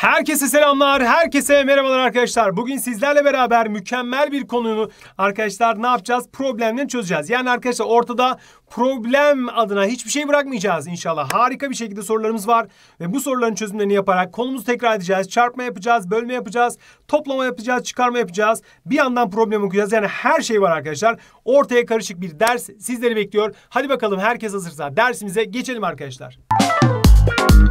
Herkese selamlar, herkese merhabalar arkadaşlar. Bugün sizlerle beraber mükemmel bir konuyu arkadaşlar ne yapacağız? Problemini çözeceğiz. Yani arkadaşlar ortada problem adına hiçbir şey bırakmayacağız inşallah. Harika bir şekilde sorularımız var ve bu soruların çözümlerini yaparak konumuzu tekrar edeceğiz. Çarpma yapacağız, bölme yapacağız, toplama yapacağız, çıkarma yapacağız. Bir yandan problem okuyacağız. Yani her şey var arkadaşlar. Ortaya karışık bir ders sizleri bekliyor. Hadi bakalım herkes hazırsa dersimize geçelim arkadaşlar. Müzik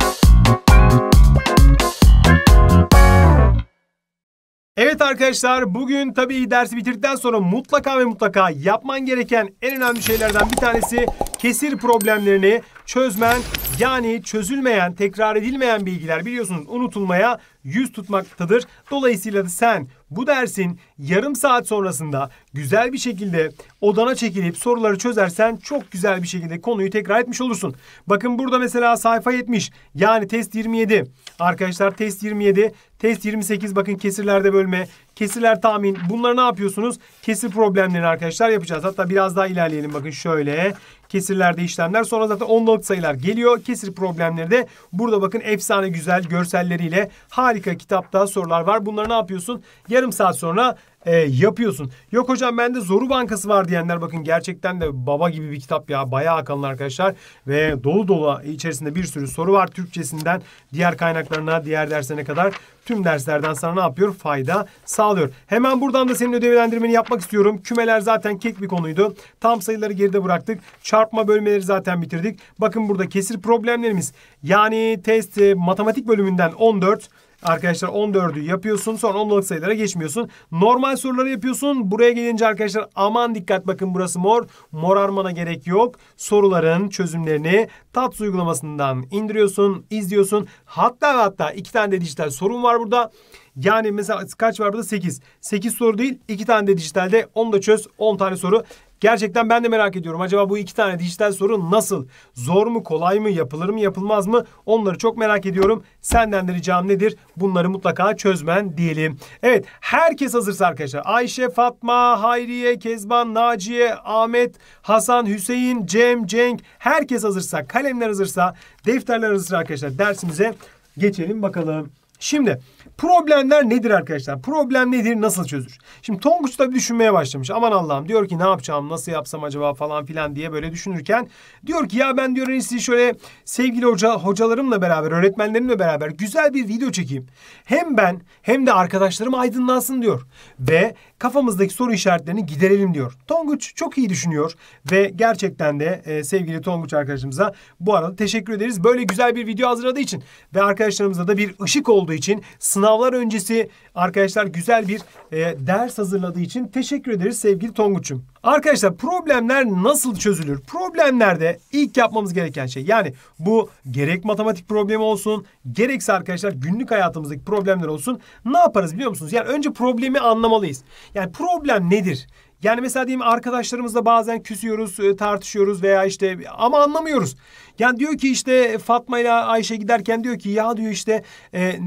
Evet arkadaşlar bugün tabii dersi bitirdikten sonra mutlaka ve mutlaka yapman gereken en önemli şeylerden bir tanesi kesir problemlerini çözmen yani çözülmeyen, tekrar edilmeyen bilgiler biliyorsunuz unutulmaya yüz tutmaktadır. Dolayısıyla da sen bu dersin yarım saat sonrasında güzel bir şekilde odana çekilip soruları çözersen çok güzel bir şekilde konuyu tekrar etmiş olursun. Bakın burada mesela sayfa 70 yani test 27. Arkadaşlar test 27, test 28 bakın kesirlerde bölme, Kesirler tahmin. Bunları ne yapıyorsunuz? Kesir problemlerini arkadaşlar yapacağız. Hatta biraz daha ilerleyelim. Bakın şöyle. Kesirlerde işlemler. Sonra zaten ondalık sayılar geliyor. Kesir problemleri de burada bakın efsane güzel görselleriyle harika kitapta sorular var. Bunları ne yapıyorsun? Yarım saat sonra e, yapıyorsun. Yok hocam bende Zoru Bankası var diyenler bakın gerçekten de baba gibi bir kitap ya. Bayağı akıllı arkadaşlar ve dolu dolu içerisinde bir sürü soru var. Türkçesinden diğer kaynaklarına, diğer derslerine kadar tüm derslerden sana ne yapıyor? Fayda sağlıyor. Hemen buradan da senin ödevlendirmeni yapmak istiyorum. Kümeler zaten kek bir konuydu. Tam sayıları geride bıraktık. Çarpma bölmeleri zaten bitirdik. Bakın burada kesir problemlerimiz. Yani test e, matematik bölümünden 14, arkadaşlar 14'ü yapıyorsun. Sonra onluk sayılara geçmiyorsun. Normal soruları yapıyorsun. Buraya gelince arkadaşlar aman dikkat bakın burası mor. Morarmana gerek yok. Soruların çözümlerini TATS uygulamasından indiriyorsun, izliyorsun. Hatta hatta iki tane de dijital sorun var burada. Yani mesela kaç var burada? 8. 8 soru değil. 2 tane de dijitalde. Onu da çöz. 10 tane soru. Gerçekten ben de merak ediyorum. Acaba bu iki tane dijital soru nasıl? Zor mu, kolay mı, yapılır mı, yapılmaz mı? Onları çok merak ediyorum. Senden de ricam nedir? Bunları mutlaka çözmen diyelim. Evet, herkes hazırsa arkadaşlar. Ayşe, Fatma, Hayriye, Kezban, Naciye, Ahmet, Hasan, Hüseyin, Cem, Cenk. Herkes hazırsa, kalemler hazırsa, defterler hazırsa arkadaşlar dersimize geçelim bakalım. Şimdi Problemler nedir arkadaşlar? Problem nedir? Nasıl çözülür? Şimdi Tonguç da bir düşünmeye başlamış. Aman Allah'ım diyor ki ne yapacağım? Nasıl yapsam acaba falan filan diye böyle düşünürken diyor ki ya ben diyor en hani şöyle sevgili hoca hocalarımla beraber, öğretmenlerimle beraber güzel bir video çekeyim. Hem ben hem de arkadaşlarım aydınlansın diyor. Ve kafamızdaki soru işaretlerini giderelim diyor. Tonguç çok iyi düşünüyor ve gerçekten de e, sevgili Tonguç arkadaşımıza bu arada teşekkür ederiz. Böyle güzel bir video hazırladığı için ve arkadaşlarımıza da bir ışık olduğu için sınıf sınavlar öncesi arkadaşlar güzel bir e, ders hazırladığı için teşekkür ederiz sevgili Tonguç'um. Arkadaşlar problemler nasıl çözülür? Problemlerde ilk yapmamız gereken şey yani bu gerek matematik problemi olsun gerekse arkadaşlar günlük hayatımızdaki problemler olsun ne yaparız biliyor musunuz? Yani önce problemi anlamalıyız. Yani problem nedir? Yani mesela diyeyim arkadaşlarımızla bazen küsüyoruz, e, tartışıyoruz veya işte ama anlamıyoruz. Yani diyor ki işte Fatma ile Ayşe giderken diyor ki ya diyor işte e,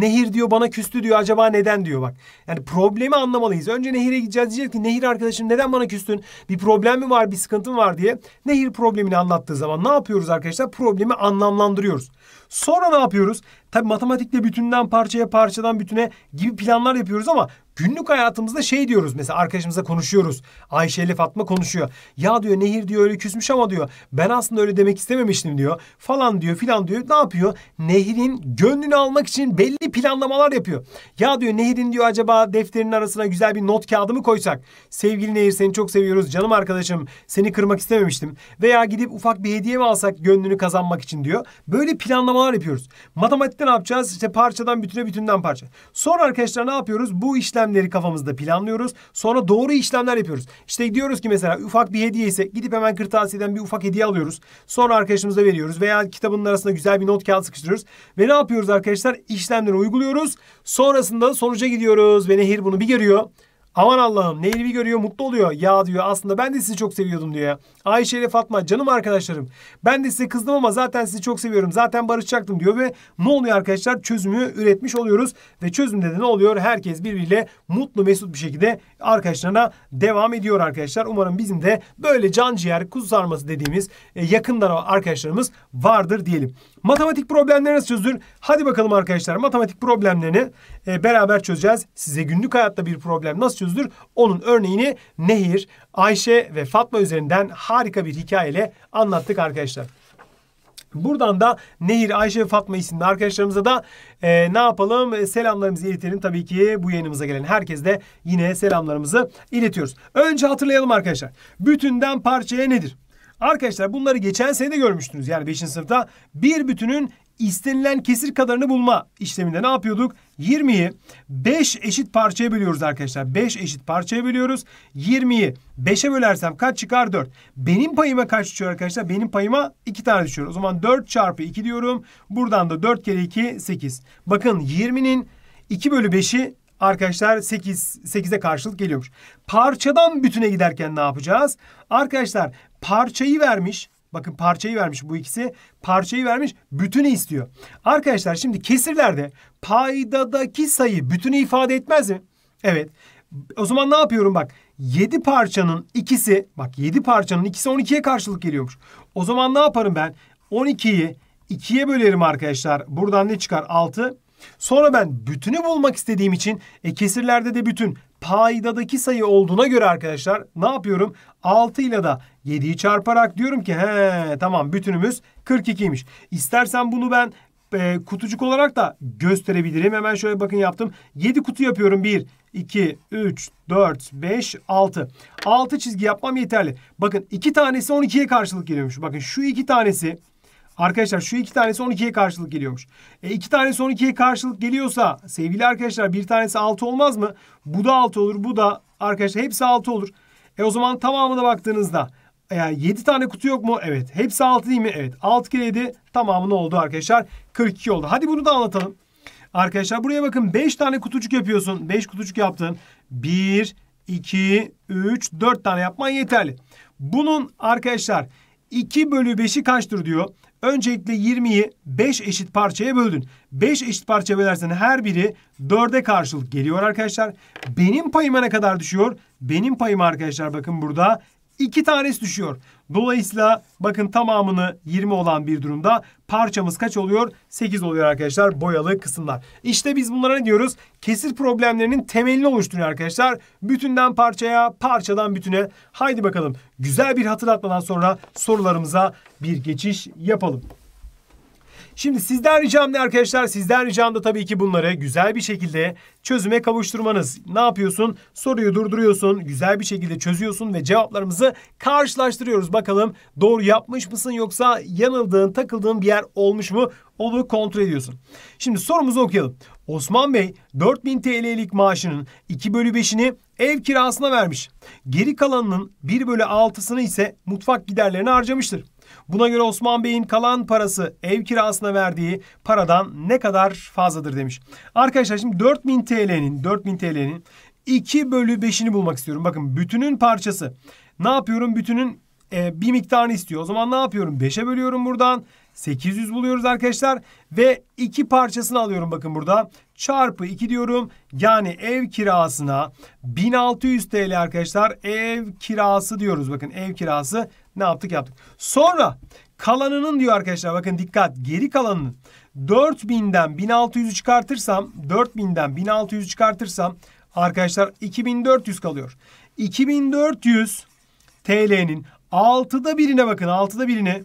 Nehir diyor bana küstü diyor acaba neden diyor bak. Yani problemi anlamalıyız. Önce Nehir'e gideceğiz diyecek ki Nehir arkadaşım neden bana küstün? Bir problem mi var, bir sıkıntı mı var diye. Nehir problemini anlattığı zaman ne yapıyoruz arkadaşlar? Problemi anlamlandırıyoruz. Sonra ne yapıyoruz? Tabi matematikte bütünden parçaya parçadan bütüne gibi planlar yapıyoruz ama günlük hayatımızda şey diyoruz mesela arkadaşımıza konuşuyoruz. Ayşe ile Fatma konuşuyor. Ya diyor Nehir diyor öyle küsmüş ama diyor ben aslında öyle demek istememiştim diyor. Falan diyor filan diyor. Ne yapıyor? Nehir'in gönlünü almak için belli planlamalar yapıyor. Ya diyor Nehir'in diyor acaba defterinin arasına güzel bir not kağıdı mı koysak? Sevgili Nehir seni çok seviyoruz canım arkadaşım seni kırmak istememiştim. Veya gidip ufak bir hediye mi alsak gönlünü kazanmak için diyor. Böyle planlamalar hesaplamalar yapıyoruz. Matematikte ne yapacağız? İşte parçadan bütüne, bütünden parça. Sonra arkadaşlar ne yapıyoruz? Bu işlemleri kafamızda planlıyoruz. Sonra doğru işlemler yapıyoruz. İşte diyoruz ki mesela ufak bir hediye ise gidip hemen kırtasiyeden bir ufak hediye alıyoruz. Sonra arkadaşımıza veriyoruz veya kitabının arasında güzel bir not kağıdı sıkıştırıyoruz. Ve ne yapıyoruz arkadaşlar? İşlemleri uyguluyoruz. Sonrasında sonuca gidiyoruz ve nehir bunu bir görüyor. Aman Allah'ım Nehir bir görüyor mutlu oluyor. Ya diyor aslında ben de sizi çok seviyordum diyor ya. Ayşe ile Fatma canım arkadaşlarım. Ben de size kızdım ama zaten sizi çok seviyorum. Zaten barışacaktım diyor ve ne oluyor arkadaşlar? Çözümü üretmiş oluyoruz. Ve çözümde de ne oluyor? Herkes birbiriyle mutlu mesut bir şekilde arkadaşlarına devam ediyor arkadaşlar. Umarım bizim de böyle can ciğer kuzu sarması dediğimiz e, yakından arkadaşlarımız vardır diyelim. Matematik problemleri nasıl çözülür? Hadi bakalım arkadaşlar matematik problemlerini e, beraber çözeceğiz. Size günlük hayatta bir problem nasıl okumuşuzdur. Onun örneğini Nehir, Ayşe ve Fatma üzerinden harika bir hikayeyle anlattık arkadaşlar. Buradan da Nehir, Ayşe ve Fatma isimli arkadaşlarımıza da e, ne yapalım? E, selamlarımızı iletelim. Tabii ki bu yayınımıza gelen herkes de yine selamlarımızı iletiyoruz. Önce hatırlayalım arkadaşlar. Bütünden parçaya nedir? Arkadaşlar bunları geçen sene de görmüştünüz. Yani 5. sınıfta bir bütünün istenilen kesir kadarını bulma işleminde ne yapıyorduk? 20'yi 5 eşit parçaya bölüyoruz arkadaşlar. 5 eşit parçaya bölüyoruz. 20'yi 5'e bölersem kaç çıkar? 4. Benim payıma kaç düşüyor arkadaşlar? Benim payıma 2 tane düşüyor. O zaman 4 çarpı 2 diyorum. Buradan da 4 kere 2 8. Bakın 20'nin 2 bölü 5'i arkadaşlar 8 8'e karşılık geliyormuş. Parçadan bütüne giderken ne yapacağız? Arkadaşlar parçayı vermiş. Bakın parçayı vermiş bu ikisi. Parçayı vermiş bütünü istiyor. Arkadaşlar şimdi kesirlerde paydadaki sayı bütünü ifade etmez mi? Evet. O zaman ne yapıyorum bak. 7 parçanın ikisi bak 7 parçanın ikisi 12'ye karşılık geliyormuş. O zaman ne yaparım ben? 12'yi 2'ye bölerim arkadaşlar. Buradan ne çıkar? 6. Sonra ben bütünü bulmak istediğim için e, kesirlerde de bütün paydadaki sayı olduğuna göre arkadaşlar ne yapıyorum? 6 ile da 7'yi çarparak diyorum ki he tamam bütünümüz 42'ymiş. İstersen bunu ben e, kutucuk olarak da gösterebilirim. Hemen şöyle bakın yaptım. 7 kutu yapıyorum. 1, 2, 3, 4, 5, 6. 6 çizgi yapmam yeterli. Bakın 2 tanesi 12'ye karşılık geliyormuş. Bakın şu 2 tanesi Arkadaşlar şu iki tanesi 12'ye karşılık geliyormuş. E iki tanesi 12'ye karşılık geliyorsa sevgili arkadaşlar bir tanesi 6 olmaz mı? Bu da 6 olur. Bu da arkadaşlar hepsi 6 olur. E o zaman tamamına baktığınızda e, yani 7 tane kutu yok mu? Evet. Hepsi 6 değil mi? Evet. 6 kere 7 tamamını oldu arkadaşlar? 42 oldu. Hadi bunu da anlatalım. Arkadaşlar buraya bakın 5 tane kutucuk yapıyorsun. 5 kutucuk yaptın. 1, 2, 3, 4 tane yapman yeterli. Bunun arkadaşlar 2 bölü 5'i kaçtır diyor. Öncelikle 20'yi 5 eşit parçaya böldün. 5 eşit parçaya bölersen her biri 4'e karşılık geliyor arkadaşlar. Benim payıma ne kadar düşüyor? Benim payıma arkadaşlar bakın burada 2 tanesi düşüyor. Dolayısıyla bakın tamamını 20 olan bir durumda parçamız kaç oluyor? 8 oluyor arkadaşlar boyalı kısımlar. İşte biz bunlara ne diyoruz? Kesir problemlerinin temelini oluşturuyor arkadaşlar. Bütünden parçaya, parçadan bütüne. Haydi bakalım güzel bir hatırlatmadan sonra sorularımıza bir geçiş yapalım. Şimdi sizden ricam ne arkadaşlar? Sizden ricam da tabii ki bunları güzel bir şekilde çözüme kavuşturmanız. Ne yapıyorsun? Soruyu durduruyorsun, güzel bir şekilde çözüyorsun ve cevaplarımızı karşılaştırıyoruz. Bakalım doğru yapmış mısın yoksa yanıldığın, takıldığın bir yer olmuş mu? Onu kontrol ediyorsun. Şimdi sorumuzu okuyalım. Osman Bey 4000 TL'lik maaşının 2 bölü 5'ini ev kirasına vermiş. Geri kalanının 1 bölü 6'sını ise mutfak giderlerine harcamıştır. Buna göre Osman Bey'in kalan parası ev kirasına verdiği paradan ne kadar fazladır demiş. Arkadaşlar şimdi 4000 TL'nin 4000 TL'nin 2 bölü 5'ini bulmak istiyorum. Bakın bütünün parçası. Ne yapıyorum? Bütünün e, bir miktarını istiyor. O zaman ne yapıyorum? 5'e bölüyorum buradan. 800 buluyoruz arkadaşlar. Ve 2 parçasını alıyorum bakın burada. Çarpı 2 diyorum. Yani ev kirasına 1600 TL arkadaşlar. Ev kirası diyoruz. Bakın ev kirası ne yaptık yaptık. Sonra kalanının diyor arkadaşlar bakın dikkat geri kalanının 4000'den 1600'ü çıkartırsam 4000'den 1600'ü çıkartırsam arkadaşlar 2400 kalıyor. 2400 TL'nin 6'da birine bakın 6'da birine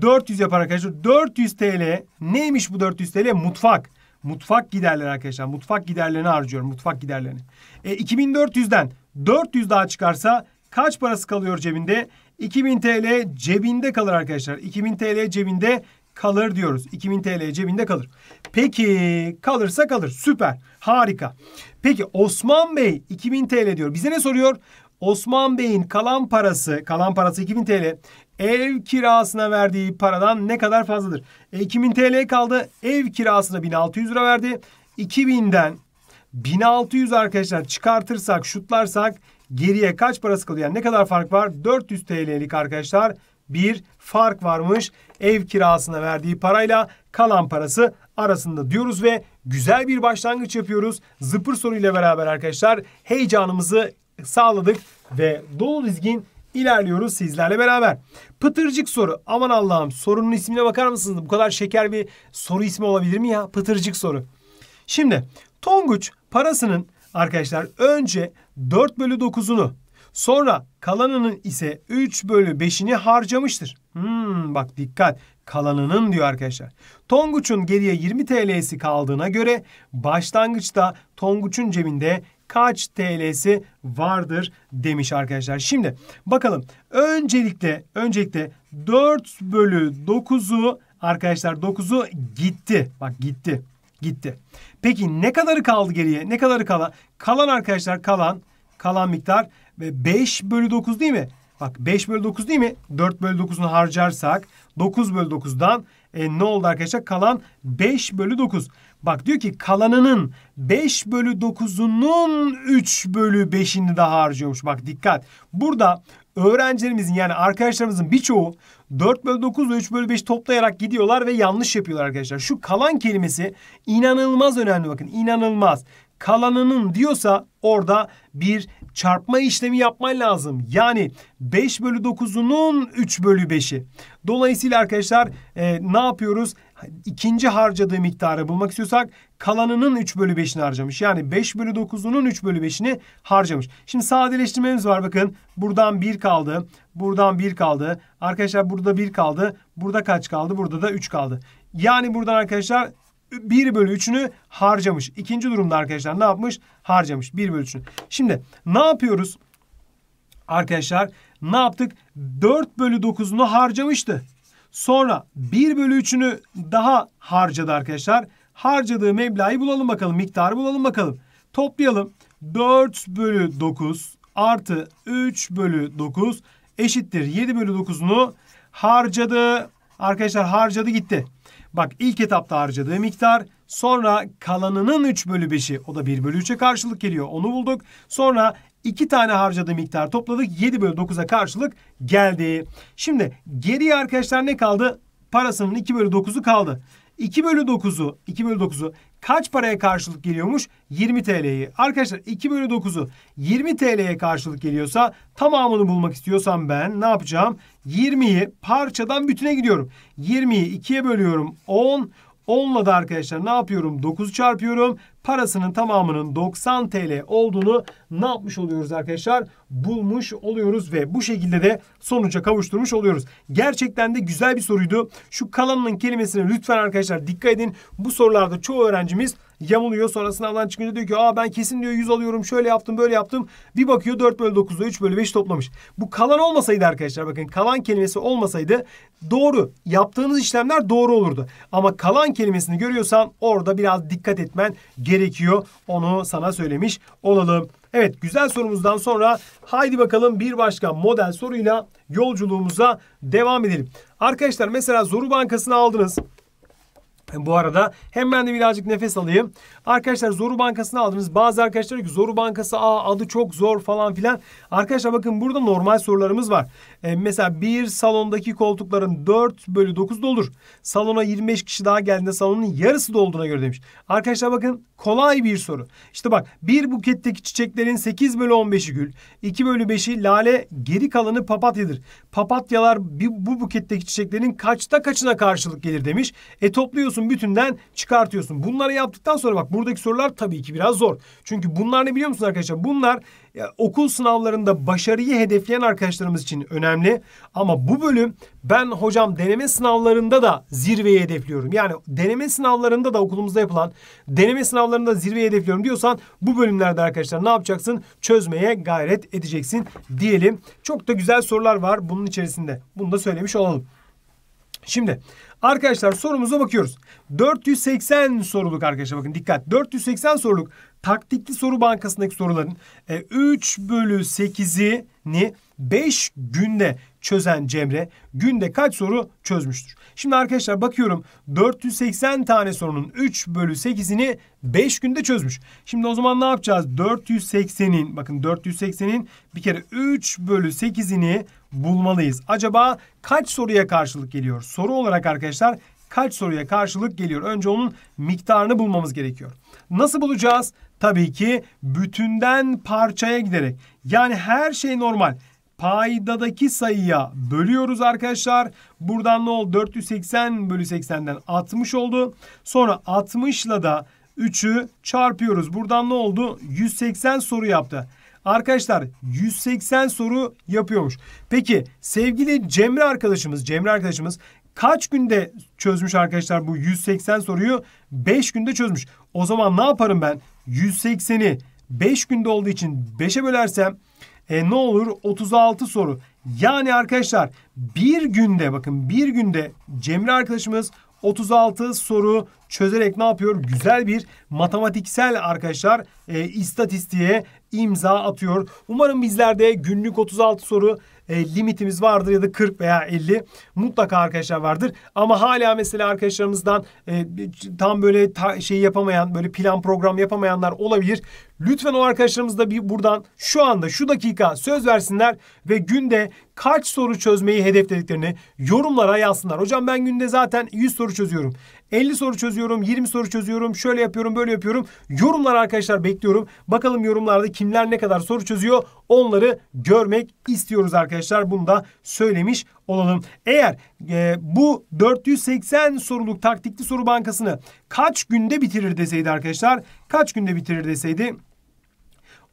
400 yapar arkadaşlar. 400 TL neymiş bu 400 TL? Mutfak. Mutfak giderleri arkadaşlar. Mutfak giderlerini harcıyorum. Mutfak giderlerini. E, 2400'den 400 daha çıkarsa kaç parası kalıyor cebinde? 2000 TL cebinde kalır arkadaşlar. 2000 TL cebinde kalır diyoruz. 2000 TL cebinde kalır. Peki kalırsa kalır. Süper. Harika. Peki Osman Bey 2000 TL diyor. Bize ne soruyor? Osman Bey'in kalan parası, kalan parası 2000 TL ev kirasına verdiği paradan ne kadar fazladır? E, 2000 TL kaldı. Ev kirasına 1600 lira verdi. 2000'den 1600 arkadaşlar çıkartırsak, şutlarsak geriye kaç parası kalıyor? Yani ne kadar fark var? 400 TL'lik arkadaşlar bir fark varmış. Ev kirasına verdiği parayla kalan parası arasında diyoruz ve güzel bir başlangıç yapıyoruz. Zıpır soruyla beraber arkadaşlar heyecanımızı sağladık ve dolu dizgin ilerliyoruz sizlerle beraber. Pıtırcık soru. Aman Allah'ım sorunun ismine bakar mısınız? Bu kadar şeker bir soru ismi olabilir mi ya? Pıtırcık soru. Şimdi Tonguç parasının arkadaşlar önce 4 bölü 9'unu sonra kalanının ise 3 bölü 5'ini harcamıştır. Hmm, bak dikkat kalanının diyor arkadaşlar. Tonguç'un geriye 20 TL'si kaldığına göre başlangıçta Tonguç'un cebinde kaç TL'si vardır demiş arkadaşlar. Şimdi bakalım öncelikle öncelikle 4 bölü 9'u arkadaşlar 9'u gitti. Bak gitti gitti. Peki ne kadarı kaldı geriye? Ne kadarı kalan? Kalan arkadaşlar kalan kalan miktar 5 bölü 9 değil mi? Bak 5 bölü 9 değil mi? 4 bölü 9'unu harcarsak 9 bölü 9'dan e, ne oldu arkadaşlar? Kalan 5 bölü 9. Bak diyor ki kalanının 5 bölü 9'unun 3 bölü 5'ini daha harcıyormuş. Bak dikkat. Burada öğrencilerimizin yani arkadaşlarımızın birçoğu 4 bölü 9 ile 3 bölü 5 toplayarak gidiyorlar ve yanlış yapıyorlar arkadaşlar. Şu kalan kelimesi inanılmaz önemli bakın inanılmaz. Kalanının diyorsa orada bir çarpma işlemi yapman lazım. Yani 5 bölü 9'unun 3 bölü 5'i. Dolayısıyla arkadaşlar e, ne yapıyoruz? ikinci harcadığı miktarı bulmak istiyorsak kalanının 3 bölü 5'ini harcamış. Yani 5 bölü 9'unun 3 bölü 5'ini harcamış. Şimdi sadeleştirmemiz var bakın. Buradan 1 kaldı. Buradan 1 kaldı. Arkadaşlar burada 1 kaldı. Burada kaç kaldı? Burada da 3 kaldı. Yani buradan arkadaşlar 1 bölü 3'ünü harcamış. İkinci durumda arkadaşlar ne yapmış? Harcamış 1 bölü 3'ünü. Şimdi ne yapıyoruz? Arkadaşlar ne yaptık? 4 bölü 9'unu harcamıştı. Sonra 1 bölü 3'ünü daha harcadı arkadaşlar. Harcadığı meblağı bulalım bakalım. Miktarı bulalım bakalım. Toplayalım. 4 bölü 9 artı 3 bölü 9 eşittir. 7 bölü 9'unu harcadı. Arkadaşlar harcadı gitti. Bak ilk etapta harcadığı miktar. Sonra kalanının 3 bölü 5'i o da 1 bölü 3'e karşılık geliyor. Onu bulduk. Sonra 2 tane harcadığı miktar topladık. 7 bölü 9'a karşılık geldi. Şimdi geriye arkadaşlar ne kaldı? Parasının 2 bölü 9'u kaldı. 2 bölü 9'u 2 bölü 9'u kaç paraya karşılık geliyormuş? 20 TL'yi. Arkadaşlar 2 bölü 9'u 20 TL'ye karşılık geliyorsa tamamını bulmak istiyorsam ben ne yapacağım? 20'yi parçadan bütüne gidiyorum. 20'yi 2'ye bölüyorum 10. 10'la da arkadaşlar ne yapıyorum? 9 çarpıyorum. Parasının tamamının 90 TL olduğunu ne yapmış oluyoruz arkadaşlar? Bulmuş oluyoruz ve bu şekilde de sonuca kavuşturmuş oluyoruz. Gerçekten de güzel bir soruydu. Şu kalanının kelimesine lütfen arkadaşlar dikkat edin. Bu sorularda çoğu öğrencimiz yamuluyor. Sonrasında sınavdan çıkınca diyor ki aa ben kesin diyor 100 alıyorum şöyle yaptım böyle yaptım. Bir bakıyor 4 bölü 9'da 3 bölü 5 toplamış. Bu kalan olmasaydı arkadaşlar bakın kalan kelimesi olmasaydı doğru yaptığınız işlemler doğru olurdu. Ama kalan kelimesini görüyorsan orada biraz dikkat etmen gerekiyor. Onu sana söylemiş olalım. Evet güzel sorumuzdan sonra haydi bakalım bir başka model soruyla yolculuğumuza devam edelim. Arkadaşlar mesela Zoru Bankası'nı aldınız. Bu arada hem ben de birazcık nefes alayım. Arkadaşlar Zoru Bankası'nı aldınız. Bazı arkadaşlar diyor ki Zoru Bankası aa adı çok zor falan filan. Arkadaşlar bakın burada normal sorularımız var. E, mesela bir salondaki koltukların 4 bölü 9 dolur. Salona 25 kişi daha geldiğinde salonun yarısı dolduğuna göre demiş. Arkadaşlar bakın kolay bir soru. İşte bak bir buketteki çiçeklerin 8 bölü 15'i gül, 2 bölü 5'i lale, geri kalanı papatyadır. Papatyalar bir, bu buketteki çiçeklerin kaçta kaçına karşılık gelir demiş. E topluyorsun bütünden çıkartıyorsun. Bunları yaptıktan sonra bak buradaki sorular tabii ki biraz zor. Çünkü bunlar ne biliyor musun arkadaşlar? Bunlar ya, okul sınavlarında başarıyı hedefleyen arkadaşlarımız için önemli. Ama bu bölüm ben hocam deneme sınavlarında da zirveyi hedefliyorum. Yani deneme sınavlarında da okulumuzda yapılan deneme sınavlarında zirveyi hedefliyorum diyorsan bu bölümlerde arkadaşlar ne yapacaksın? Çözmeye gayret edeceksin diyelim. Çok da güzel sorular var bunun içerisinde. Bunu da söylemiş olalım. Şimdi arkadaşlar sorumuza bakıyoruz. 480 soruluk arkadaşlar bakın dikkat. 480 soruluk taktikli soru bankasındaki soruların 3 e, bölü 8'ini 5 günde çözen Cemre günde kaç soru çözmüştür? Şimdi arkadaşlar bakıyorum 480 tane sorunun 3 bölü 8'ini 5 günde çözmüş. Şimdi o zaman ne yapacağız? 480'in bakın 480'in bir kere 3 bölü 8'ini bulmalıyız. Acaba kaç soruya karşılık geliyor? Soru olarak arkadaşlar kaç soruya karşılık geliyor? Önce onun miktarını bulmamız gerekiyor. Nasıl bulacağız? Tabii ki bütünden parçaya giderek. Yani her şey normal. Paydadaki sayıya bölüyoruz arkadaşlar. Buradan ne oldu? 480 bölü 80'den 60 oldu. Sonra 60 ile da 3'ü çarpıyoruz. Buradan ne oldu? 180 soru yaptı. Arkadaşlar 180 soru yapıyormuş. Peki sevgili Cemre arkadaşımız, Cemre arkadaşımız kaç günde çözmüş arkadaşlar bu 180 soruyu? 5 günde çözmüş. O zaman ne yaparım ben? 180'i 5 günde olduğu için 5'e bölersem e, ne olur? 36 soru. Yani arkadaşlar bir günde bakın bir günde Cemre arkadaşımız 36 soru çözerek ne yapıyor? Güzel bir matematiksel arkadaşlar e, istatistiğe imza atıyor. Umarım bizler de günlük 36 soru e, limitimiz vardır ya da 40 veya 50 mutlaka arkadaşlar vardır. Ama hala mesela arkadaşlarımızdan e, tam böyle ta, şey yapamayan böyle plan program yapamayanlar olabilir. Lütfen o arkadaşlarımız da bir buradan şu anda şu dakika söz versinler ve günde kaç soru çözmeyi hedeflediklerini yorumlara yazsınlar. Hocam ben günde zaten 100 soru çözüyorum. 50 soru çözüyorum, 20 soru çözüyorum, şöyle yapıyorum, böyle yapıyorum. Yorumlar arkadaşlar bekliyorum. Bakalım yorumlarda kimler ne kadar soru çözüyor onları görmek istiyoruz arkadaşlar. Bunu da söylemiş olalım. Eğer e, bu 480 soruluk taktikli soru bankasını kaç günde bitirir deseydi arkadaşlar, kaç günde bitirir deseydi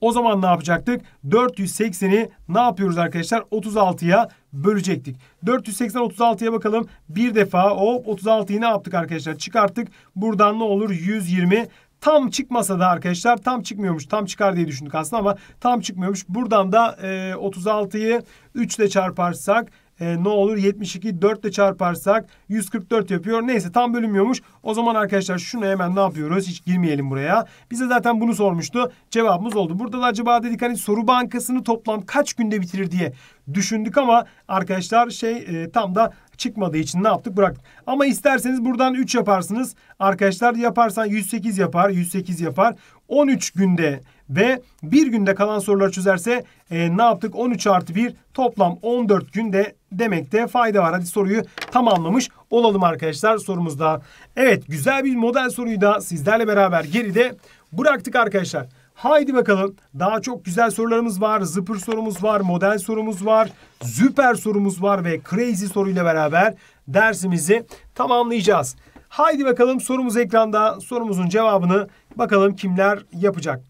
o zaman ne yapacaktık? 480'i ne yapıyoruz arkadaşlar? 36'ya bölecektik. 480 36'ya bakalım. Bir defa o 36'yı ne yaptık arkadaşlar? Çıkarttık. Buradan ne olur? 120 Tam çıkmasa da arkadaşlar tam çıkmıyormuş. Tam çıkar diye düşündük aslında ama tam çıkmıyormuş. Buradan da e, 36'yı 3 ile çarparsak e, ne olur 72 4 ile çarparsak 144 yapıyor. Neyse tam bölünmüyormuş. O zaman arkadaşlar şunu hemen ne yapıyoruz? Hiç girmeyelim buraya. Bize zaten bunu sormuştu. Cevabımız oldu. Burada da acaba dedik hani soru bankasını toplam kaç günde bitirir diye düşündük ama arkadaşlar şey e, tam da çıkmadığı için ne yaptık bıraktık. Ama isterseniz buradan 3 yaparsınız. Arkadaşlar yaparsan 108 yapar, 108 yapar. 13 günde ve bir günde kalan soruları çözerse e, ne yaptık? 13 artı 1 toplam 14 günde demekte fayda var. Hadi soruyu tamamlamış olalım arkadaşlar sorumuzda. Evet güzel bir model soruyu da sizlerle beraber geride bıraktık arkadaşlar. Haydi bakalım daha çok güzel sorularımız var. Zıpır sorumuz var, model sorumuz var, süper sorumuz var ve crazy soruyla beraber dersimizi tamamlayacağız. Haydi bakalım sorumuz ekranda. Sorumuzun cevabını bakalım kimler yapacak.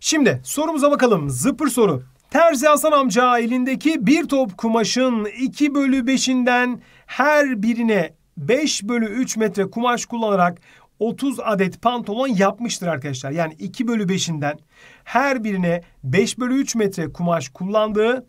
Şimdi sorumuza bakalım. Zıpır soru. Terzi Hasan amca elindeki bir top kumaşın 2 bölü 5'inden her birine 5 bölü 3 metre kumaş kullanarak 30 adet pantolon yapmıştır arkadaşlar. Yani 2 bölü 5'inden her birine 5 bölü 3 metre kumaş kullandığı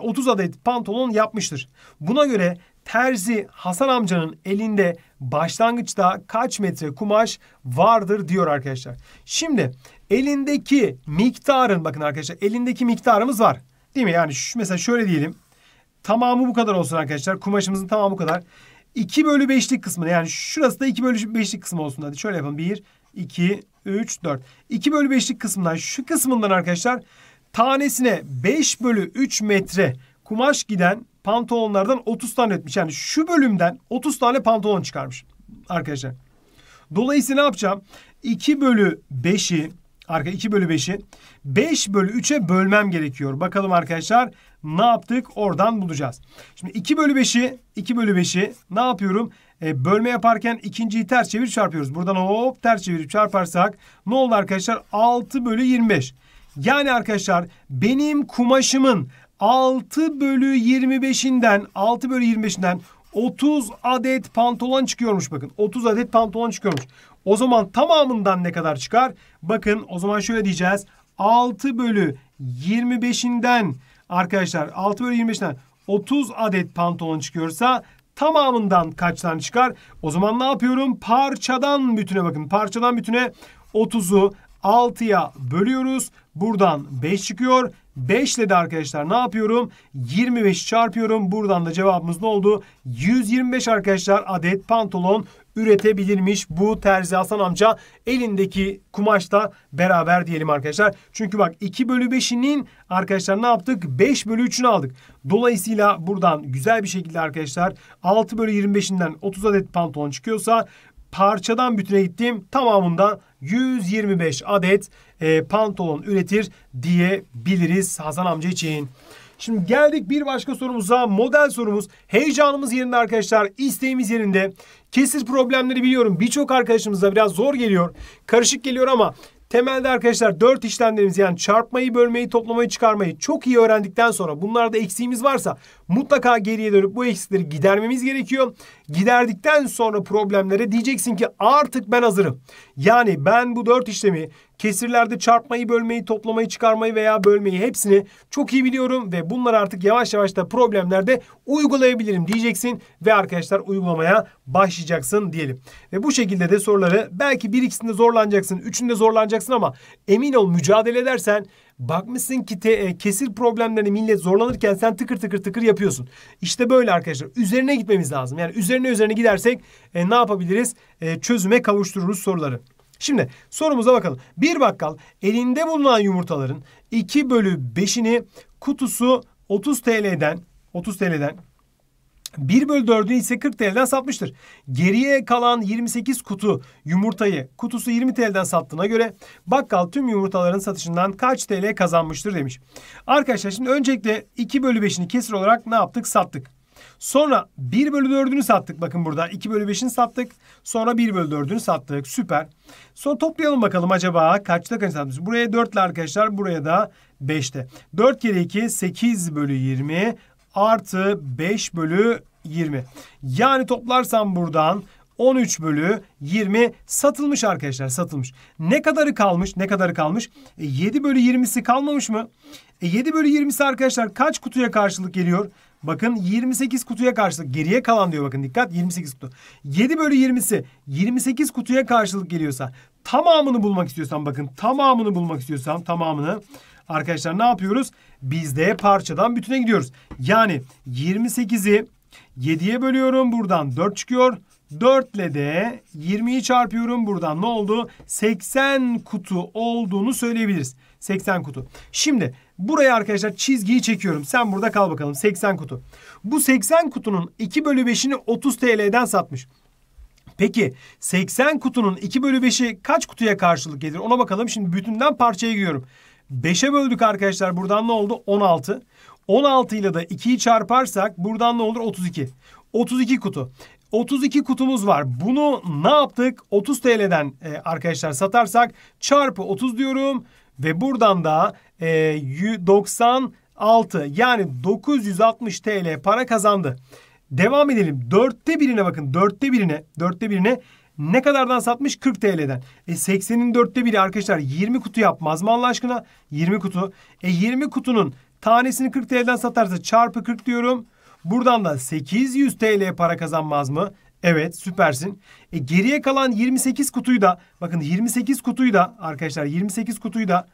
30 e, adet pantolon yapmıştır. Buna göre terzi Hasan amcanın elinde başlangıçta kaç metre kumaş vardır diyor arkadaşlar. Şimdi elindeki miktarın bakın arkadaşlar elindeki miktarımız var. Değil mi? Yani şu, mesela şöyle diyelim. Tamamı bu kadar olsun arkadaşlar. Kumaşımızın tamamı bu kadar. 2 bölü 5'lik kısmı yani şurası da 2 bölü 5'lik kısmı olsun. Hadi şöyle yapalım. 1, 2, 3, 4. 2 bölü 5'lik kısmından şu kısmından arkadaşlar tanesine 5 bölü 3 metre kumaş giden pantolonlardan 30 tane etmiş Yani şu bölümden 30 tane pantolon çıkarmış arkadaşlar. Dolayısıyla ne yapacağım? 2 bölü 5'i Arka 2 bölü 5'i 5 bölü 3'e bölmem gerekiyor. Bakalım arkadaşlar ne yaptık oradan bulacağız. Şimdi 2 bölü 5'i 2 bölü 5'i ne yapıyorum? E, bölme yaparken ikinciyi ters çevir çarpıyoruz. Buradan hop ters çevirip çarparsak ne oldu arkadaşlar? 6 bölü 25. Yani arkadaşlar benim kumaşımın 6 bölü 25'inden 6 bölü 25'inden 30 adet pantolon çıkıyormuş bakın. 30 adet pantolon çıkıyormuş. O zaman tamamından ne kadar çıkar? Bakın o zaman şöyle diyeceğiz. 6 bölü 25'inden arkadaşlar 6 bölü 25'inden 30 adet pantolon çıkıyorsa tamamından kaç tane çıkar? O zaman ne yapıyorum? Parçadan bütüne bakın. Parçadan bütüne 30'u 6'ya bölüyoruz. Buradan 5 çıkıyor. 5 ile de arkadaşlar ne yapıyorum? 25 çarpıyorum. Buradan da cevabımız ne oldu? 125 arkadaşlar adet pantolon üretebilirmiş bu Terzi Hasan amca elindeki kumaşla beraber diyelim arkadaşlar. Çünkü bak 2 bölü 5'inin arkadaşlar ne yaptık? 5 bölü 3'ünü aldık. Dolayısıyla buradan güzel bir şekilde arkadaşlar 6 bölü 25'inden 30 adet pantolon çıkıyorsa parçadan bütüne gittim. Tamamında 125 adet e, pantolon üretir diyebiliriz Hasan amca için. Şimdi geldik bir başka sorumuza. Model sorumuz. Heyecanımız yerinde arkadaşlar. İsteğimiz yerinde. Kesir problemleri biliyorum. Birçok arkadaşımıza biraz zor geliyor. Karışık geliyor ama Temelde arkadaşlar dört işlemlerimiz yani çarpmayı, bölmeyi, toplamayı, çıkarmayı çok iyi öğrendikten sonra bunlarda eksiğimiz varsa Mutlaka geriye dönüp bu eksileri gidermemiz gerekiyor. Giderdikten sonra problemlere diyeceksin ki artık ben hazırım. Yani ben bu dört işlemi kesirlerde çarpmayı, bölmeyi, toplamayı, çıkarmayı veya bölmeyi hepsini çok iyi biliyorum ve bunları artık yavaş yavaş da problemlerde uygulayabilirim diyeceksin ve arkadaşlar uygulamaya başlayacaksın diyelim. Ve bu şekilde de soruları belki bir ikisinde zorlanacaksın, üçünde zorlanacaksın ama emin ol mücadele edersen Bakmışsın ki te, e, kesir problemlerini millet zorlanırken sen tıkır tıkır tıkır yapıyorsun. İşte böyle arkadaşlar. Üzerine gitmemiz lazım. Yani üzerine üzerine gidersek e, ne yapabiliriz? E, çözüme kavuştururuz soruları. Şimdi sorumuza bakalım. Bir bakkal elinde bulunan yumurtaların 2 bölü 5'ini kutusu 30 TL'den 30 TL'den 1 bölü 4'ü ise 40 TL'den satmıştır. Geriye kalan 28 kutu yumurtayı kutusu 20 TL'den sattığına göre bakkal tüm yumurtaların satışından kaç TL kazanmıştır demiş. Arkadaşlar şimdi öncelikle 2 bölü 5'ini kesir olarak ne yaptık? Sattık. Sonra 1 bölü 4'ünü sattık. Bakın burada 2 bölü 5'ini sattık. Sonra 1 bölü 4'ünü sattık. Süper. Sonra toplayalım bakalım acaba kaçta kaç satmış? Buraya 4 arkadaşlar. Buraya da 5'te. 4 kere 2 8 bölü 20 artı 5 bölü 20. Yani toplarsam buradan 13 bölü 20 satılmış arkadaşlar satılmış. Ne kadarı kalmış? Ne kadarı kalmış? E, 7 bölü 20'si kalmamış mı? E, 7 bölü 20'si arkadaşlar kaç kutuya karşılık geliyor? Bakın 28 kutuya karşılık geriye kalan diyor bakın dikkat 28 kutu. 7 bölü 20'si 28 kutuya karşılık geliyorsa tamamını bulmak istiyorsan bakın tamamını bulmak istiyorsan tamamını Arkadaşlar ne yapıyoruz? Biz de parçadan bütüne gidiyoruz. Yani 28'i 7'ye bölüyorum. Buradan 4 çıkıyor. 4 ile de 20'yi çarpıyorum. Buradan ne oldu? 80 kutu olduğunu söyleyebiliriz. 80 kutu. Şimdi buraya arkadaşlar çizgiyi çekiyorum. Sen burada kal bakalım. 80 kutu. Bu 80 kutunun 2 bölü 5'ini 30 TL'den satmış. Peki 80 kutunun 2 bölü 5'i kaç kutuya karşılık gelir? Ona bakalım. Şimdi bütünden parçaya giriyorum. 5'e böldük arkadaşlar. Buradan ne oldu? 16. 16 ile de 2'yi çarparsak buradan ne olur? 32. 32 kutu. 32 kutumuz var. Bunu ne yaptık? 30 TL'den e, arkadaşlar satarsak çarpı 30 diyorum ve buradan da e, 96 yani 960 TL para kazandı. Devam edelim. Dörtte birine bakın. Dörtte birine. Dörtte birine ne kadardan satmış? 40 TL'den. E 80'in dörtte biri arkadaşlar 20 kutu yapmaz mı Allah aşkına? 20 kutu. E 20 kutunun tanesini 40 TL'den satarsa çarpı 40 diyorum. Buradan da 800 TL para kazanmaz mı? Evet süpersin. E geriye kalan 28 kutuyu da bakın 28 kutuyu da arkadaşlar 28 kutuyu da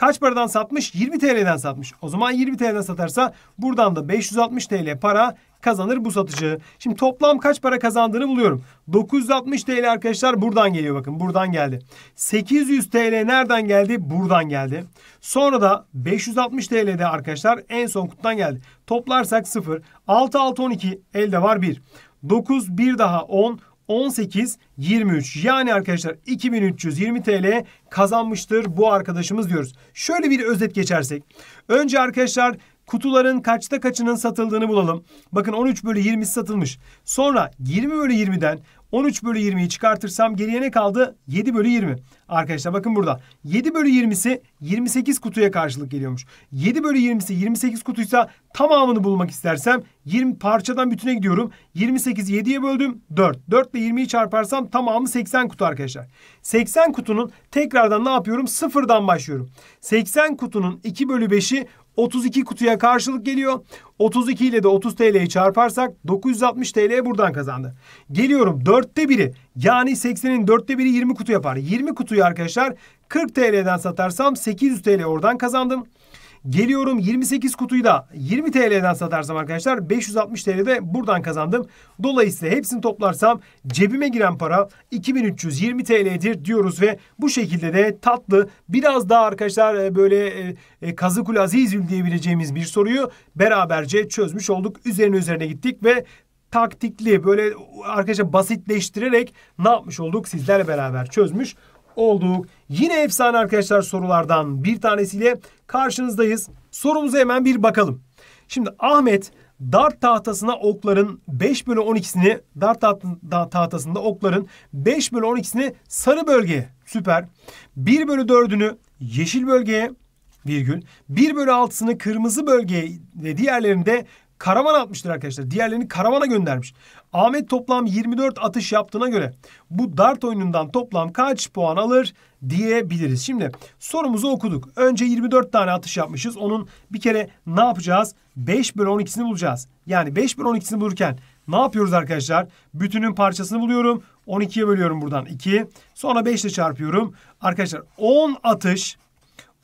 Kaç paradan satmış? 20 TL'den satmış. O zaman 20 TL'den satarsa buradan da 560 TL para kazanır bu satıcı. Şimdi toplam kaç para kazandığını buluyorum. 960 TL arkadaşlar buradan geliyor bakın. Buradan geldi. 800 TL nereden geldi? Buradan geldi. Sonra da 560 TL'de arkadaşlar en son kutudan geldi. Toplarsak 0. 6 6 12 elde var 1. 9 1 daha 10 18, 23. Yani arkadaşlar 2320 TL kazanmıştır bu arkadaşımız diyoruz. Şöyle bir özet geçersek. Önce arkadaşlar kutuların kaçta kaçının satıldığını bulalım. Bakın 13 bölü 20 satılmış. Sonra 20 bölü 20'den 13 bölü 20'yi çıkartırsam geriye ne kaldı? 7 bölü 20. Arkadaşlar bakın burada 7 bölü 20'si 28 kutuya karşılık geliyormuş. 7 bölü 20'si 28 kutuysa tamamını bulmak istersem 20 parçadan bütüne gidiyorum. 28 7'ye böldüm 4. 4 ile 20'yi çarparsam tamamı 80 kutu arkadaşlar. 80 kutunun tekrardan ne yapıyorum? Sıfırdan başlıyorum. 80 kutunun 2 bölü 5'i 32 kutuya karşılık geliyor. 32 ile de 30 TL'yi çarparsak 960 TL buradan kazandı. Geliyorum 4'te biri yani 80'in dörtte biri 20 kutu yapar. 20 kutuyu arkadaşlar 40 TL'den satarsam 800 TL oradan kazandım. Geliyorum 28 kutuyu da 20 TL'den satarsam arkadaşlar 560 TL'de buradan kazandım. Dolayısıyla hepsini toplarsam cebime giren para 2320 TL'dir diyoruz ve bu şekilde de tatlı biraz daha arkadaşlar e, böyle e, e, kazıkul azizül diyebileceğimiz bir soruyu beraberce çözmüş olduk. Üzerine üzerine gittik ve taktikli böyle arkadaşlar basitleştirerek ne yapmış olduk? Sizlerle beraber çözmüş olduk. Yine efsane arkadaşlar sorulardan bir tanesiyle karşınızdayız. Sorumuza hemen bir bakalım. Şimdi Ahmet dart tahtasına okların 5 bölü 12'sini dart tahtasında okların 5 bölü 12'sini sarı bölgeye süper. 1 bölü 4'ünü yeşil bölgeye virgül. 1 bölü 6'sını kırmızı bölgeye ve diğerlerini de karavana atmıştır arkadaşlar. Diğerlerini karavana göndermiş. Ahmet toplam 24 atış yaptığına göre bu dart oyunundan toplam kaç puan alır diyebiliriz. Şimdi sorumuzu okuduk. Önce 24 tane atış yapmışız. Onun bir kere ne yapacağız? 5 bölü 12'sini bulacağız. Yani 5 bölü 12'sini bulurken ne yapıyoruz arkadaşlar? Bütünün parçasını buluyorum. 12'ye bölüyorum buradan 2. Sonra 5 ile çarpıyorum. Arkadaşlar 10 atış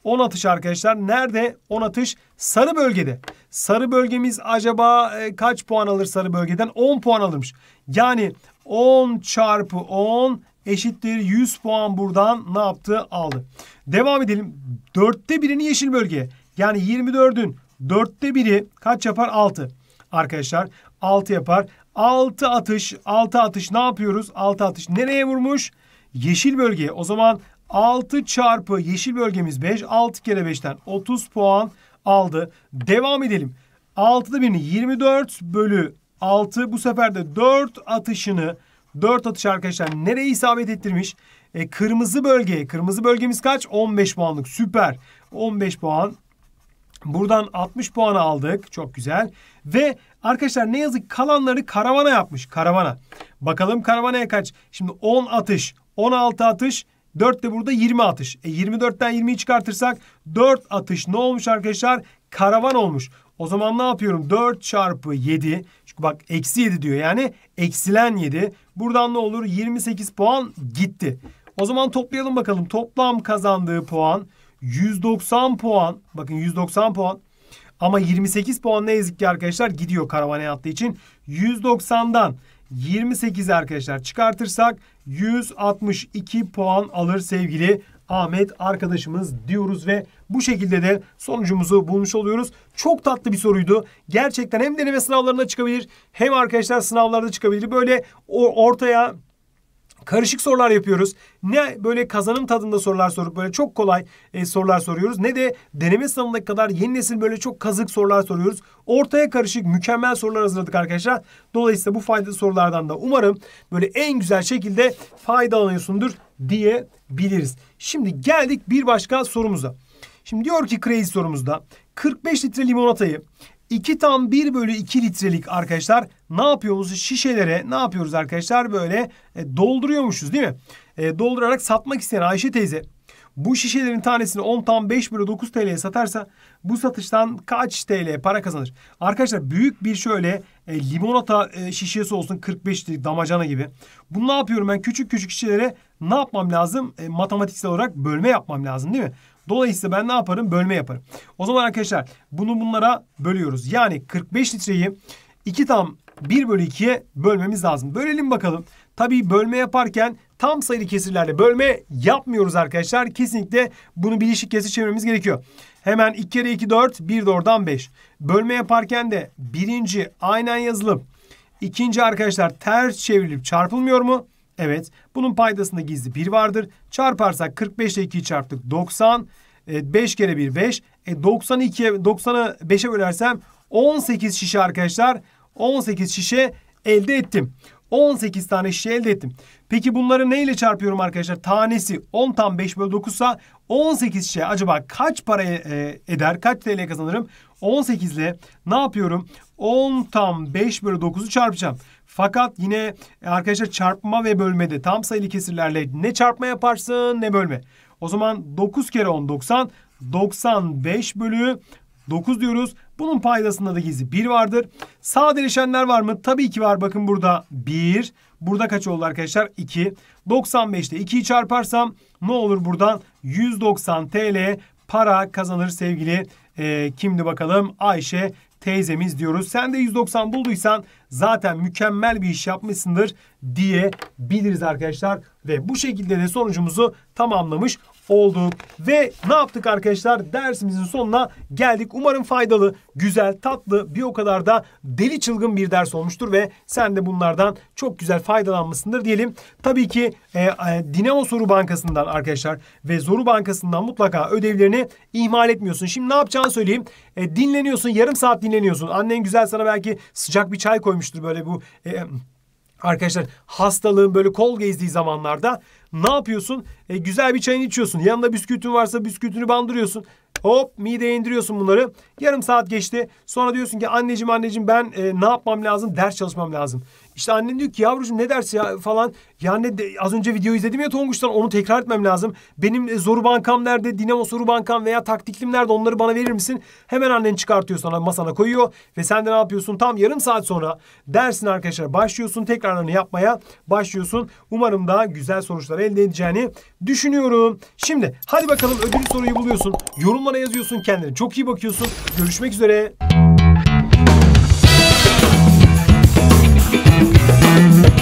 10 atış arkadaşlar. Nerede? 10 atış sarı bölgede. Sarı bölgemiz acaba e, kaç puan alır sarı bölgeden? 10 puan alırmış. Yani 10 çarpı 10 eşittir 100 puan buradan ne yaptı? Aldı. Devam edelim. Dörtte birini yeşil bölgeye. Yani 24'ün dörtte biri kaç yapar? 6. Arkadaşlar 6 yapar. 6 atış. 6 atış ne yapıyoruz? 6 atış nereye vurmuş? Yeşil bölgeye. O zaman 6 çarpı yeşil bölgemiz 5. 6 kere 5'ten 30 puan aldı. Devam edelim. 6'da birini 24 bölü 6 bu sefer de 4 atışını 4 atış arkadaşlar nereye isabet ettirmiş? E, kırmızı bölgeye. Kırmızı bölgemiz kaç? 15 puanlık. Süper. 15 puan. Buradan 60 puan aldık. Çok güzel. Ve arkadaşlar ne yazık kalanları karavana yapmış. Karavana. Bakalım karavanaya kaç? Şimdi 10 atış. 16 atış. 4 de burada 20 atış. E 24'ten 20'yi çıkartırsak 4 atış ne olmuş arkadaşlar? Karavan olmuş. O zaman ne yapıyorum? 4 çarpı 7. Çünkü bak eksi 7 diyor yani eksilen 7. Buradan ne olur? 28 puan gitti. O zaman toplayalım bakalım. Toplam kazandığı puan 190 puan. Bakın 190 puan. Ama 28 puan ne yazık ki arkadaşlar gidiyor karavana yattığı için. 190'dan 28 arkadaşlar çıkartırsak 162 puan alır sevgili Ahmet arkadaşımız diyoruz ve bu şekilde de sonucumuzu bulmuş oluyoruz. Çok tatlı bir soruydu. Gerçekten hem deneme sınavlarına çıkabilir hem arkadaşlar sınavlarda çıkabilir. Böyle ortaya Karışık sorular yapıyoruz. Ne böyle kazanım tadında sorular sorup böyle çok kolay e, sorular soruyoruz. Ne de deneme sınavına kadar yeni nesil böyle çok kazık sorular soruyoruz. Ortaya karışık mükemmel sorular hazırladık arkadaşlar. Dolayısıyla bu faydalı sorulardan da umarım böyle en güzel şekilde faydalanıyorsundur diyebiliriz. Şimdi geldik bir başka sorumuza. Şimdi diyor ki crazy sorumuzda 45 litre limonatayı 2 tam 1 bölü 2 litrelik arkadaşlar ne yapıyoruz? Şişelere ne yapıyoruz arkadaşlar? Böyle e, dolduruyormuşuz değil mi? E, doldurarak satmak isteyen Ayşe teyze bu şişelerin tanesini 10 tam 5 bölü 9 TL'ye satarsa bu satıştan kaç TL para kazanır? Arkadaşlar büyük bir şöyle e, limonata e, şişesi olsun 45 liralık damacana gibi. Bunu ne yapıyorum ben küçük küçük şişelere ne yapmam lazım? E, matematiksel olarak bölme yapmam lazım değil mi? Dolayısıyla ben ne yaparım? Bölme yaparım. O zaman arkadaşlar bunu bunlara bölüyoruz. Yani 45 litreyi 2 tam 1 bölü 2'ye bölmemiz lazım. Bölelim bakalım. Tabii bölme yaparken tam sayılı kesirlerle bölme yapmıyoruz arkadaşlar. Kesinlikle bunu bileşik kesir çevirmemiz gerekiyor. Hemen 2 kere 2 4, 1 de oradan 5. Bölme yaparken de birinci aynen yazılıp ikinci arkadaşlar ters çevrilip çarpılmıyor mu? Evet. Bunun paydasında gizli 1 vardır. Çarparsak 45 ile 2'yi çarptık 90. E, 5 kere 1 5. E, 92'ye 90'ı 5'e bölersem 18 şişe arkadaşlar. 18 şişe elde ettim. 18 tane şişe elde ettim. Peki bunları neyle çarpıyorum arkadaşlar? Tanesi 10 tam 5 bölü 9 sa 18 şişe acaba kaç para e, eder? Kaç TL kazanırım? 18 ile ne yapıyorum? 10 tam 5 bölü 9'u çarpacağım. Fakat yine arkadaşlar çarpma ve bölmede tam sayılı kesirlerle ne çarpma yaparsın ne bölme. O zaman 9 kere 10 90. 95 bölü 9 diyoruz. Bunun paydasında da gizli 1 vardır. Sadeleşenler var mı? Tabii ki var. Bakın burada 1. Burada kaç oldu arkadaşlar? 2. 95'te 2'yi çarparsam ne olur buradan? 190 TL para kazanır sevgili e, kimdi bakalım? Ayşe teyzemiz diyoruz. Sen de 190 bulduysan zaten mükemmel bir iş yapmışsındır diyebiliriz arkadaşlar. Ve bu şekilde de sonucumuzu tamamlamış olduk. Ve ne yaptık arkadaşlar? Dersimizin sonuna geldik. Umarım faydalı, güzel, tatlı, bir o kadar da deli çılgın bir ders olmuştur ve sen de bunlardan çok güzel faydalanmışsındır diyelim. Tabii ki e, e, Dinamo Soru Bankası'ndan arkadaşlar ve Zoru Bankası'ndan mutlaka ödevlerini ihmal etmiyorsun. Şimdi ne yapacağını söyleyeyim. E, dinleniyorsun, yarım saat dinleniyorsun. Annen güzel sana belki sıcak bir çay koymuştur böyle bu... E, Arkadaşlar hastalığın böyle kol gezdiği zamanlarda ne yapıyorsun? E, güzel bir çayını içiyorsun. Yanında bisküvitün varsa bisküvitünü bandırıyorsun. Hop mideye indiriyorsun bunları. Yarım saat geçti. Sonra diyorsun ki anneciğim anneciğim ben e, ne yapmam lazım? Ders çalışmam lazım. İşte annen diyor ki yavrucuğum ne dersi ya falan. Yani de, az önce video izledim ya Tonguç'tan onu tekrar etmem lazım. Benim e, zoru bankam nerede? Dinamo zoru bankam veya taktiklim nerede? Onları bana verir misin? Hemen annen çıkartıyor sana masana koyuyor. Ve sen de ne yapıyorsun? Tam yarım saat sonra dersin arkadaşlar başlıyorsun. Tekrarlarını yapmaya başlıyorsun. Umarım daha güzel sonuçlar elde edeceğini düşünüyorum. Şimdi hadi bakalım ödül soruyu buluyorsun. Yorum yorumlara yazıyorsun kendine. Çok iyi bakıyorsun. Görüşmek üzere.